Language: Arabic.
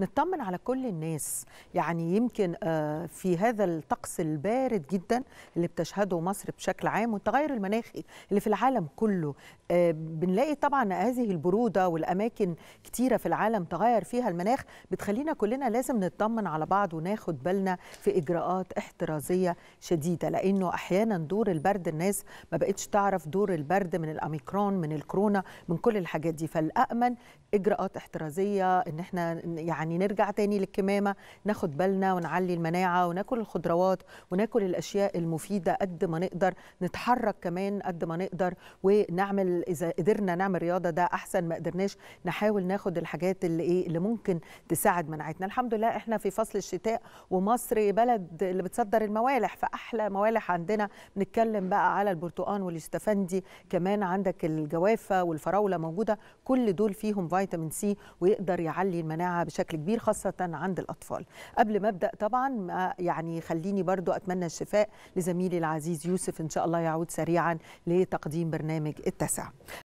نطمن على كل الناس يعني يمكن آه، في هذا الطقس البارد جدا اللي بتشهده مصر بشكل عام والتغير المناخي اللي في العالم كله آه، بنلاقي طبعا هذه البروده والاماكن كتيره في العالم تغير فيها المناخ بتخلينا كلنا لازم نطمن على بعض وناخد بالنا في اجراءات احترازيه شديده لانه احيانا دور البرد الناس ما بقتش تعرف دور البرد من الاميكرون من الكورونا من كل الحاجات دي فالامن اجراءات احترازيه ان احنا يعني يعني نرجع تاني للكمامه ناخد بالنا ونعلي المناعه وناكل الخضروات وناكل الاشياء المفيده قد ما نقدر نتحرك كمان قد ما نقدر ونعمل اذا قدرنا نعمل رياضه ده احسن ما قدرناش نحاول ناخد الحاجات اللي ايه اللي ممكن تساعد مناعتنا الحمد لله احنا في فصل الشتاء ومصر بلد اللي بتصدر الموالح فاحلى موالح عندنا بنتكلم بقى على البرتقان والاستفندي كمان عندك الجوافه والفراوله موجوده كل دول فيهم فيتامين سي ويقدر يعلي المناعه بشكل بشكل كبير خاصة عند الأطفال قبل ما أبدأ طبعا ما يعني خليني برضو أتمنى الشفاء لزميلي العزيز يوسف إن شاء الله يعود سريعا لتقديم برنامج التسع